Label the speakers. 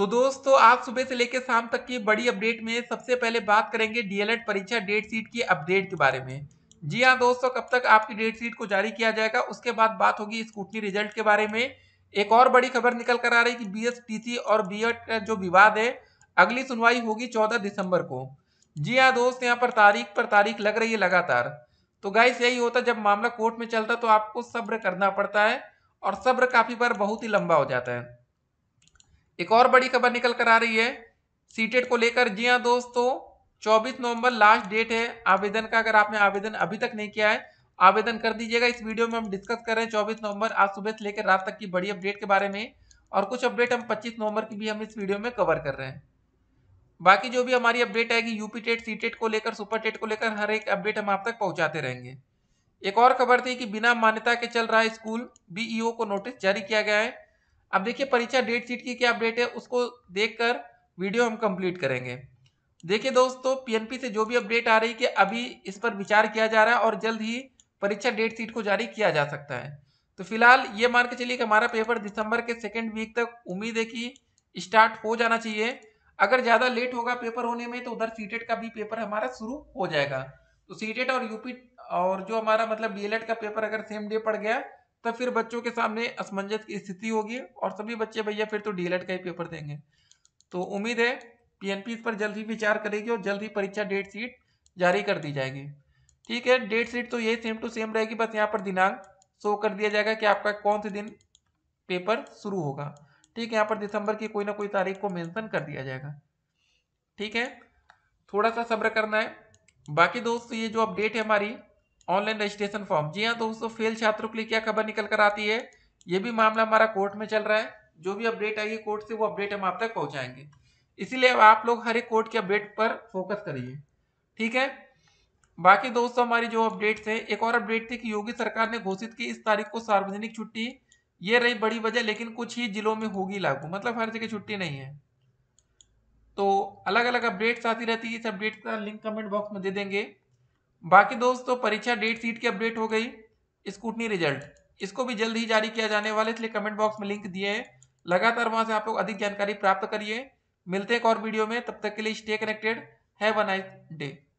Speaker 1: तो दोस्तों आज सुबह से लेकर शाम तक की बड़ी अपडेट में सबसे पहले बात करेंगे डीएलएड परीक्षा डेट शीट की अपडेट के बारे में जी हाँ दोस्तों कब तक आपकी डेट शीट को जारी किया जाएगा उसके बाद बात होगी स्कूटनी रिजल्ट के बारे में एक और बड़ी खबर निकल कर आ रही है कि बीएसटीसी और बीएड का जो विवाद है अगली सुनवाई होगी चौदह दिसंबर को जी हाँ दोस्त यहाँ पर तारीख पर तारीख लग रही है लगातार तो गाइस यही होता जब मामला कोर्ट में चलता तो आपको सब्र करना पड़ता है और सब्र काफ़ी बार बहुत ही लंबा हो जाता है एक और बड़ी खबर निकल कर आ रही है सीटेट e को लेकर जी हाँ दोस्तों 24 नवंबर लास्ट डेट है आवेदन का अगर आपने आवेदन अभी तक नहीं किया है आवेदन कर दीजिएगा इस वीडियो में हम डिस्कस कर रहे हैं चौबीस नवंबर आज सुबह से लेकर रात तक की बड़ी अपडेट के बारे में और कुछ अपडेट हम पच्चीस नवंबर की भी हम इस वीडियो में कवर कर रहे हैं बाकी जो भी हमारी अपडेट आएगी यूपी टेट सी टेट को लेकर सुपर टेट e को लेकर हर एक अपडेट हम आप तक पहुंचाते रहेंगे एक और खबर थी कि बिना मान्यता के चल रहा है स्कूल बीईओ e को नोटिस जारी किया गया है अब देखिए परीक्षा डेट शीट की क्या अपडेट है उसको देखकर वीडियो हम कंप्लीट करेंगे देखिए दोस्तों पीएनपी से जो भी अपडेट आ रही कि अभी इस पर विचार किया जा रहा है और जल्द ही परीक्षा डेट शीट को जारी किया जा सकता है तो फिलहाल ये मान के चलिए कि हमारा पेपर दिसंबर के सेकेंड वीक तक उम्मीद है कि स्टार्ट हो जाना चाहिए अगर ज़्यादा लेट होगा पेपर होने में तो उधर सीटेट e का भी पेपर हमारा शुरू हो जाएगा तो सीटेट e और यूपी और जो हमारा मतलब डीएलएड e का पेपर अगर सेम डे पड़ गया तब तो फिर बच्चों के सामने असमंजस की स्थिति होगी और सभी बच्चे भैया फिर तो डीएलएड का ही पेपर देंगे तो उम्मीद है पीएनपी इस पर जल्द ही विचार करेगी और जल्द ही परीक्षा डेट शीट जारी कर दी जाएगी ठीक है डेट शीट तो यही सेम टू सेम रहेगी बस यहाँ पर दिनांक शो कर दिया जाएगा कि आपका कौन से दिन पेपर शुरू होगा ठीक है यहाँ पर दिसंबर की कोई ना कोई तारीख को मैंसन कर दिया जाएगा ठीक है थोड़ा सा सब्र करना है बाकी दोस्त ये जो अपडेट है हमारी ऑनलाइन रजिस्ट्रेशन फॉर्म जी हाँ दोस्तों फेल छात्रों के लिए क्या खबर निकल कर आती है ये भी मामला हमारा कोर्ट में चल रहा है जो भी अपडेट आएगी कोर्ट से वो अपडेट हम आप तक पहुंचाएंगे इसीलिए आप लोग हर एक कोर्ट के अपडेट पर फोकस करिए ठीक है बाकी दोस्तों हमारी जो अपडेट्स है एक और अपडेट थी कि योगी सरकार ने घोषित की इस तारीख को सार्वजनिक छुट्टी ये रही बड़ी वजह लेकिन कुछ ही जिलों में होगी लागू मतलब हर जगह छुट्टी नहीं है तो अलग अलग अपडेट्स आती रहती है इस अपडेट का लिंक कमेंट बॉक्स में दे देंगे बाकी दोस्तों तो परीक्षा डेट सीट की अपडेट हो गई स्कूटनी रिजल्ट इसको भी जल्द ही जारी किया जाने वाला इसलिए कमेंट बॉक्स में लिंक दिए है लगातार वहां से आप लोग अधिक जानकारी प्राप्त करिए मिलते हैं एक और वीडियो में तब तक के लिए stay connected have a nice day